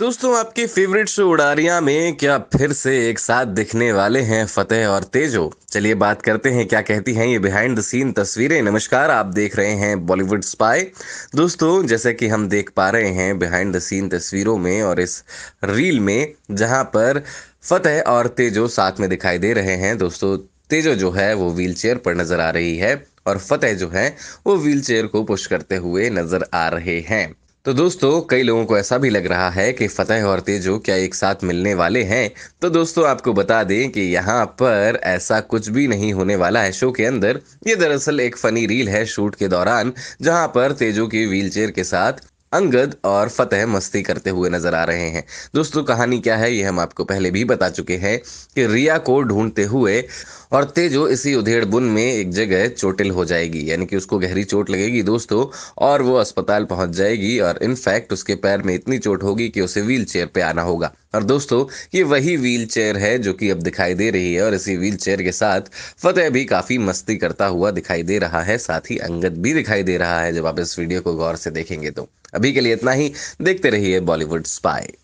दोस्तों आपके favourite show उड़ारिया में क्या फिर से एक साथ दिखने वाले हैं फतेह और तेजो चलिए बात करते हैं क्या कहती हैं ये बिहाइंड द सीन तस्वीरें नमस्कार आप देख रहे हैं बॉलीवुड स्पाई दोस्तों जैसे कि हम देख पा रहे हैं बिहाइंड द सीन तस्वीरों में और इस रील में जहां पर फतेह और तेजो साथ में दिखाई दे रहे हैं दोस्तों तेजो जो है वो व्हील पर नजर आ रही है और फतेह जो है वो व्हील को पुश करते हुए नजर आ रहे हैं तो दोस्तों कई लोगों को ऐसा भी लग रहा है कि फतेह और तेजो क्या एक साथ मिलने वाले हैं तो दोस्तों आपको बता दें कि यहाँ पर ऐसा कुछ भी नहीं होने वाला है शो के अंदर ये दरअसल एक फनी रील है शूट के दौरान जहाँ पर तेजो की व्हीलचेयर के साथ अंगद और फतेह मस्ती करते हुए नजर आ रहे हैं दोस्तों कहानी क्या है ये हम आपको पहले भी बता चुके हैं कि रिया को ढूंढते हुए और तेजो इसी उधेड़ बुन में एक जगह चोटिल हो जाएगी यानी कि उसको गहरी चोट लगेगी दोस्तों और वो अस्पताल पहुंच जाएगी और इनफैक्ट उसके पैर में इतनी चोट होगी कि उसे व्हील चेयर पर आना होगा और दोस्तों ये वही व्हील चेयर है जो कि अब दिखाई दे रही है और इसी व्हील चेयर के साथ फतेह भी काफ़ी मस्ती करता हुआ दिखाई दे रहा है साथ ही अंगद भी दिखाई दे रहा है जब आप इस वीडियो को गौर से देखेंगे तो अभी के लिए इतना ही देखते रहिए बॉलीवुड स्पाई